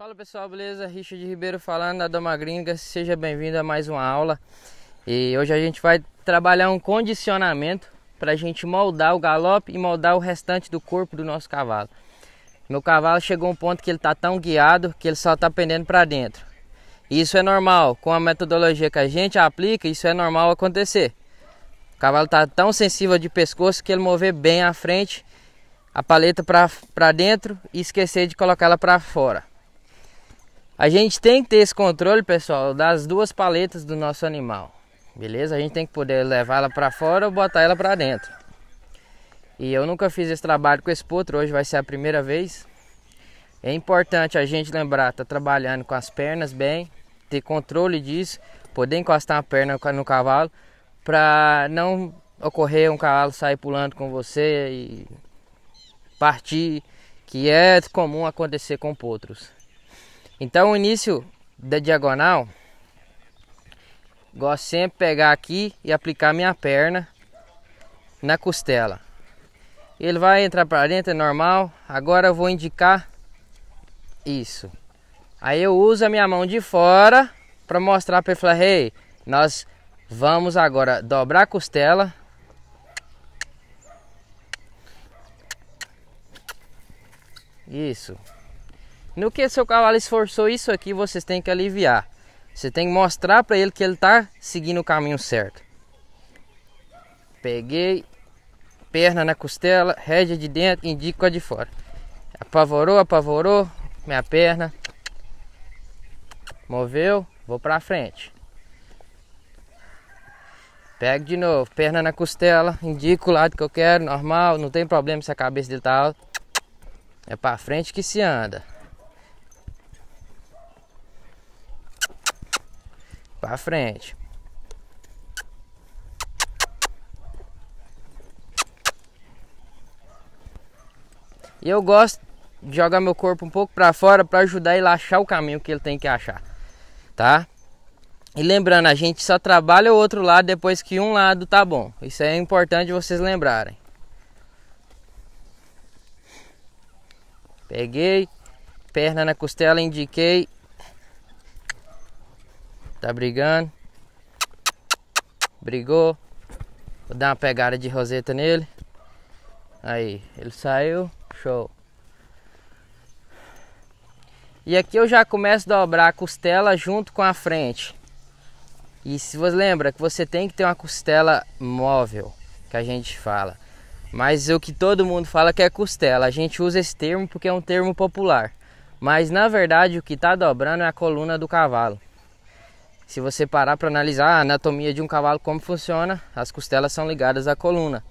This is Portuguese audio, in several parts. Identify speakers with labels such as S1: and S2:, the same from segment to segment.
S1: Fala pessoal, beleza? Richard Ribeiro falando da Dama Gringa, seja bem-vindo a mais uma aula. E hoje a gente vai trabalhar um condicionamento para a gente moldar o galope e moldar o restante do corpo do nosso cavalo. Meu cavalo chegou a um ponto que ele está tão guiado que ele só está pendendo para dentro. Isso é normal, com a metodologia que a gente aplica, isso é normal acontecer. O cavalo está tão sensível de pescoço que ele mover bem a frente, a paleta para dentro e esquecer de colocá-la para fora. A gente tem que ter esse controle, pessoal, das duas paletas do nosso animal. Beleza? A gente tem que poder levá-la para fora ou botar ela para dentro. E eu nunca fiz esse trabalho com esse potro, hoje vai ser a primeira vez. É importante a gente lembrar, tá trabalhando com as pernas bem, ter controle disso, poder encostar a perna no cavalo para não ocorrer um cavalo sair pulando com você e partir, que é comum acontecer com potros. Então o início da diagonal, gosto sempre de pegar aqui e aplicar minha perna na costela. Ele vai entrar para dentro, é normal. Agora eu vou indicar isso. Aí eu uso a minha mão de fora para mostrar para ele, falar, hey, nós vamos agora dobrar a costela. Isso. No que seu cavalo esforçou isso aqui, vocês têm que aliviar. Você tem que mostrar para ele que ele está seguindo o caminho certo. Peguei, perna na costela, rédea de dentro, indico a de fora. Apavorou, apavorou, minha perna. Moveu, vou para frente. Pego de novo, perna na costela, indico o lado que eu quero, normal, não tem problema se a cabeça dele tá alta. É para frente que se anda. Pra frente. E eu gosto de jogar meu corpo um pouco para fora para ajudar ele a achar o caminho que ele tem que achar, tá? E lembrando, a gente só trabalha o outro lado depois que um lado tá bom. Isso é importante vocês lembrarem. Peguei, perna na costela, indiquei, Tá brigando. Brigou. Vou dar uma pegada de roseta nele. Aí, ele saiu. Show. E aqui eu já começo a dobrar a costela junto com a frente. E se você lembra que você tem que ter uma costela móvel, que a gente fala. Mas o que todo mundo fala que é costela. A gente usa esse termo porque é um termo popular. Mas na verdade o que está dobrando é a coluna do cavalo. Se você parar para analisar a anatomia de um cavalo, como funciona, as costelas são ligadas à coluna.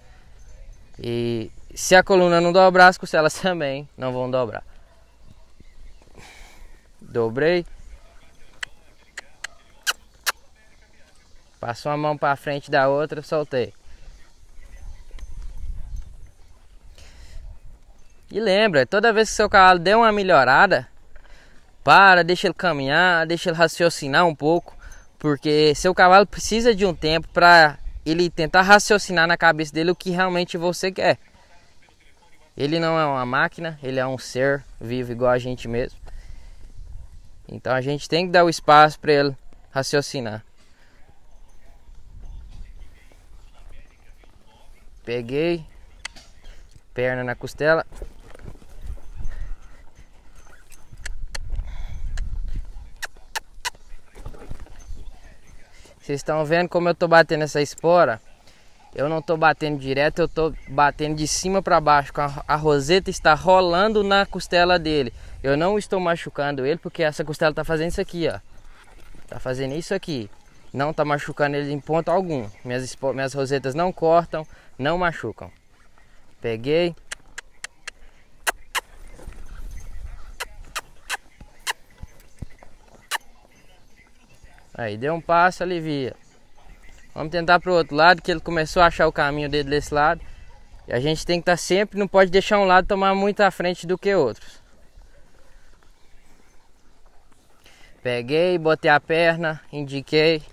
S1: E se a coluna não dobrar, as costelas também não vão dobrar. Dobrei. Passou uma mão para frente da outra, soltei. E lembra, toda vez que seu cavalo der uma melhorada, para, deixa ele caminhar, deixa ele raciocinar um pouco. Porque seu cavalo precisa de um tempo para ele tentar raciocinar na cabeça dele o que realmente você quer. Ele não é uma máquina, ele é um ser vivo igual a gente mesmo. Então a gente tem que dar o espaço para ele raciocinar. Peguei perna na costela. Vocês estão vendo como eu tô batendo essa espora? Eu não tô batendo direto, eu tô batendo de cima para baixo. A roseta está rolando na costela dele. Eu não estou machucando ele porque essa costela tá fazendo isso aqui, ó. Tá fazendo isso aqui. Não tá machucando ele em ponto algum. Minhas, minhas rosetas não cortam, não machucam. Peguei. Aí, deu um passo, alivia. Vamos tentar pro outro lado, que ele começou a achar o caminho dele desse lado. E a gente tem que estar tá sempre, não pode deixar um lado tomar muito à frente do que outros. Peguei, botei a perna, indiquei.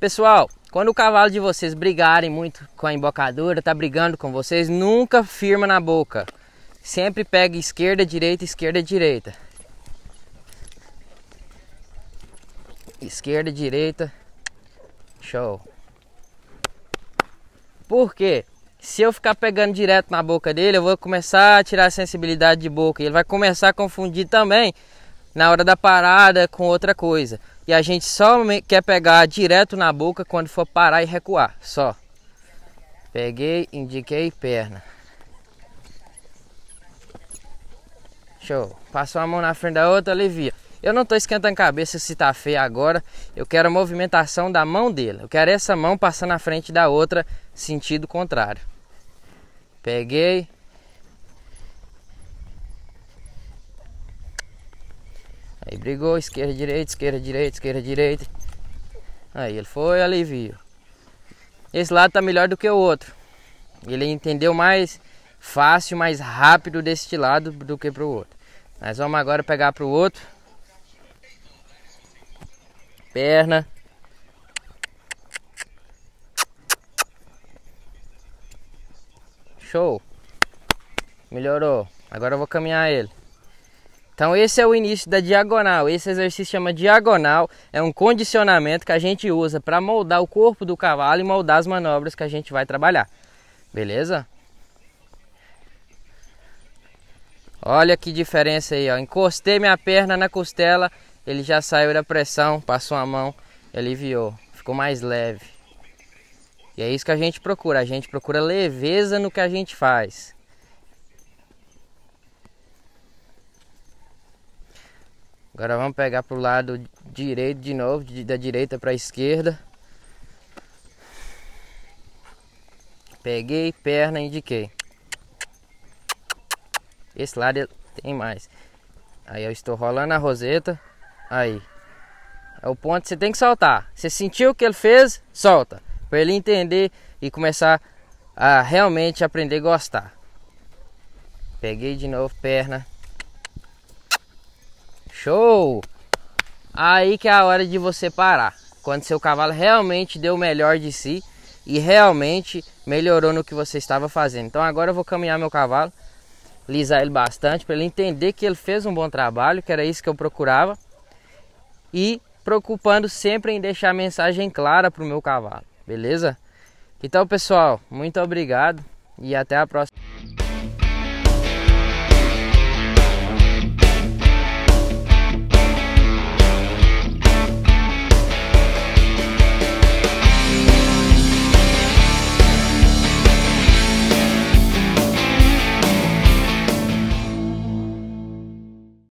S1: Pessoal, quando o cavalo de vocês brigarem muito com a embocadura, tá brigando com vocês, nunca firma na boca. Sempre pega esquerda, direita, esquerda, direita. Esquerda, direita. Show. Por quê? Se eu ficar pegando direto na boca dele, eu vou começar a tirar a sensibilidade de boca. e Ele vai começar a confundir também na hora da parada com outra coisa. E a gente só quer pegar direto na boca quando for parar e recuar, só. Peguei, indiquei perna. Show. Passou a mão na frente da outra, alivia. Eu não estou esquentando a cabeça se está feio agora. Eu quero a movimentação da mão dele. Eu quero essa mão passar na frente da outra, sentido contrário. Peguei, Aí brigou, esquerda, direita, esquerda, direita, esquerda, direita. Aí ele foi ali viu. Esse lado tá melhor do que o outro. Ele entendeu mais fácil, mais rápido deste lado do que pro outro. mas vamos agora pegar pro outro. Perna. Show. Melhorou. Agora eu vou caminhar ele. Então esse é o início da diagonal. Esse exercício chama diagonal, é um condicionamento que a gente usa para moldar o corpo do cavalo e moldar as manobras que a gente vai trabalhar. Beleza? Olha que diferença aí, ó. Encostei minha perna na costela, ele já saiu da pressão, passou a mão, aliviou, ficou mais leve. E é isso que a gente procura, a gente procura leveza no que a gente faz. Agora vamos pegar para o lado direito de novo, da direita para a esquerda. Peguei, perna, indiquei. Esse lado é- tem mais. Aí eu estou rolando a roseta. Aí. É o ponto que você tem que soltar. Você sentiu o que ele fez? Solta. Para ele entender e começar a realmente aprender a gostar. Peguei de novo, perna. Show! Aí que é a hora de você parar. Quando seu cavalo realmente deu o melhor de si e realmente melhorou no que você estava fazendo. Então agora eu vou caminhar meu cavalo, lisar ele bastante para ele entender que ele fez um bom trabalho, que era isso que eu procurava. E preocupando sempre em deixar a mensagem clara para o meu cavalo, beleza? Então, pessoal, muito obrigado e até a próxima.